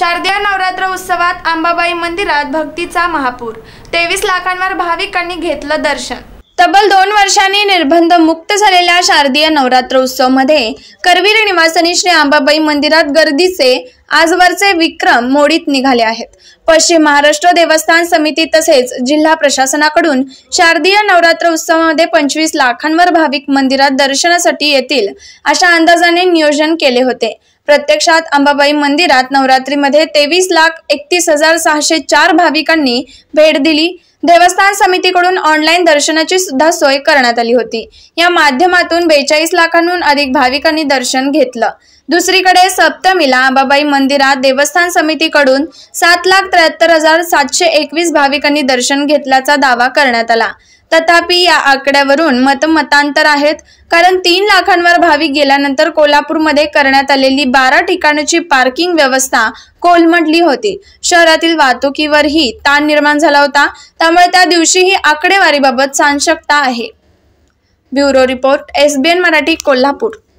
शारदीय नवरात्र उत्सवात आंबाबाई मंदिरात भक्तीचा महापूर तेवीस लाखांवर भाविकांनी घेतलं दर्शन तब्बल दोन वर्षांनी निर्बंध मुक्त झालेल्या शारदीय नवरात्र उत्सवमध्ये करवीर निवासनी श्री आंबाबाई मंदिरात गर्दीचे आजवरचे विक्रम मोडीत निघाले आहेत पश्चिम महाराष्ट्र देवस्थान समिती तसेच जिल्हा प्रशासनाकडून शारदीय नवरात्र उत्सवामध्ये पंचवीस लाखांवर भाविक मंदिरात दर्शनासाठी येतील अशा अंदाजाने नियोजन केले होते प्रत्यक्षात अंबाबाई मंदिरात नवरात्रीमध्ये तेवीस लाख एकतीस हजार सहाशे चार भाविकांनी भेट दिली देवस्थान समितीकडून ऑनलाईन दर्शनाची सुद्धा सोय करण्यात आली होती या माध्यमातून बेचाळीस लाखांहून अधिक भाविकांनी दर्शन घेतलं दुसरीकडे सप्तमीला अंबाबाई मंदिरात देवस्थान समितीकडून सात लाख त्र्याहत्तर हजार सातशे एकवीस भाविकांनी दर्शन घेतल्याचा दावा करण्यात आला तथापि या आकड्यावरून मतमतांतर आहेत कारण तीन लाखांवर भाविक गेल्यानंतर कोल्हापूरमध्ये करण्यात आलेली बारा ठिकाणची पार्किंग व्यवस्था कोलमडली होती शहरातील वाहतुकीवरही ताण निर्माण झाला होता त्यामुळे त्या दिवशी ही आकडेवारीबाबत सांशकता आहे bureau report SBN Marathi Kolhapur